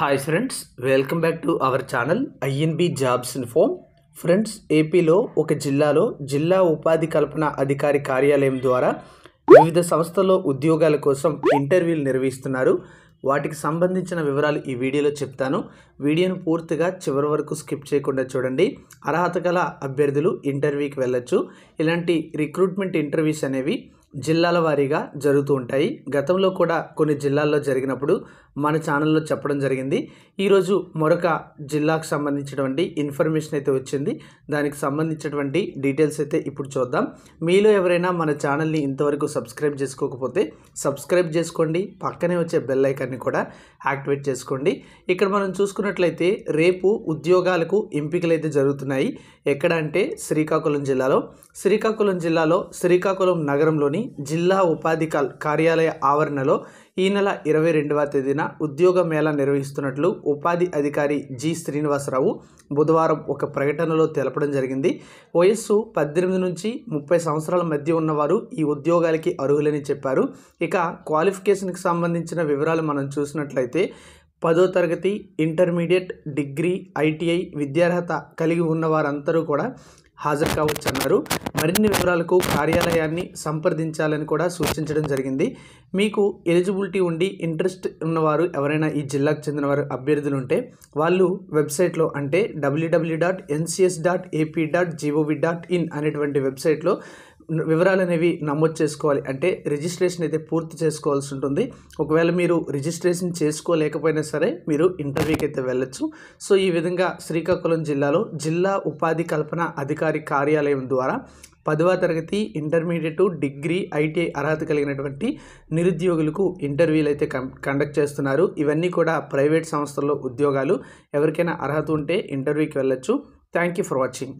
hi friends welcome back to our channel INB jobs info friends ఏపీలో ఒక జిల్లాలో జిల్లా ఉపాధి కల్పన అధికారి కార్యాలయం ద్వారా వివిధ సంస్థల్లో ఉద్యోగాల కోసం ఇంటర్వ్యూలు నిర్వహిస్తున్నారు వాటికి సంబంధించిన వివరాలు ఈ వీడియోలో చెప్తాను వీడియోను పూర్తిగా చివరి వరకు స్కిప్ చేయకుండా చూడండి అర్హత గల అభ్యర్థులు ఇంటర్వ్యూకి వెళ్ళొచ్చు ఇలాంటి రిక్రూట్మెంట్ ఇంటర్వ్యూస్ అనేవి జిల్లాల వారీగా జరుగుతూ ఉంటాయి గతంలో కూడా కొన్ని జిల్లాల్లో జరిగినప్పుడు మన ఛానల్లో చెప్పడం జరిగింది ఈరోజు మరొక జిల్లాకు సంబంధించినటువంటి ఇన్ఫర్మేషన్ అయితే వచ్చింది దానికి సంబంధించినటువంటి డీటెయిల్స్ అయితే ఇప్పుడు చూద్దాం మీలో ఎవరైనా మన ఛానల్ని ఇంతవరకు సబ్స్క్రైబ్ చేసుకోకపోతే సబ్స్క్రైబ్ చేసుకోండి పక్కనే వచ్చే బెల్ ఐకాన్ని కూడా యాక్టివేట్ చేసుకోండి ఇక్కడ మనం చూసుకున్నట్లయితే రేపు ఉద్యోగాలకు ఎంపికలు అయితే జరుగుతున్నాయి ఎక్కడ అంటే శ్రీకాకుళం జిల్లాలో శ్రీకాకుళం జిల్లాలో శ్రీకాకుళం నగరంలోని జిల్లా ఉపాధి కార్యాలయ ఆవరణలో ఈ నెల ఇరవై రెండవ తేదీన ఉద్యోగ మేళా నిర్వహిస్తున్నట్లు ఉపాధి అధికారి జి శ్రీనివాసరావు బుధవారం ఒక ప్రకటనలో తెలపడం జరిగింది వయస్సు పద్దెనిమిది నుంచి ముప్పై సంవత్సరాల మధ్య ఉన్నవారు ఈ ఉద్యోగాలకి అర్హులని చెప్పారు ఇక క్వాలిఫికేషన్కి సంబంధించిన వివరాలు మనం చూసినట్లయితే పదో తరగతి ఇంటర్మీడియట్ డిగ్రీ ఐటీఐ విద్యార్హత కలిగి ఉన్న వారందరూ కూడా హాజరు కావచ్చు అన్నారు మరిన్ని వివరాలకు కార్యాలయాన్ని సంప్రదించాలని కూడా సూచించడం జరిగింది మీకు ఎలిజిబిలిటీ ఉండి ఇంట్రెస్ట్ ఉన్నవారు ఎవరైనా ఈ జిల్లాకు చెందినవారు అభ్యర్థులు ఉంటే వాళ్ళు వెబ్సైట్లో అంటే W W dot NCS dot AP dot GOV dot in అనేటువంటి వెబ్సైట్లో వివరాలు అనేవి నమోదు చేసుకోవాలి అంటే రిజిస్ట్రేషన్ అయితే పూర్తి చేసుకోవాల్సి ఉంటుంది ఒకవేళ మీరు రిజిస్ట్రేషన్ చేసుకోలేకపోయినా సరే మీరు ఇంటర్వ్యూకి అయితే వెళ్ళొచ్చు సో ఈ విధంగా శ్రీకాకుళం జిల్లాలో జిల్లా ఉపాధి కల్పన అధికారి కార్యాలయం ద్వారా పదవ తరగతి ఇంటర్మీడియట్ డిగ్రీ ఐటీఐ అర్హత కలిగినటువంటి నిరుద్యోగులకు ఇంటర్వ్యూలు అయితే కండక్ట్ చేస్తున్నారు ఇవన్నీ కూడా ప్రైవేట్ సంస్థల్లో ఉద్యోగాలు ఎవరికైనా అర్హత ఉంటే ఇంటర్వ్యూకి వెళ్ళొచ్చు థ్యాంక్ యూ ఫర్ వాచింగ్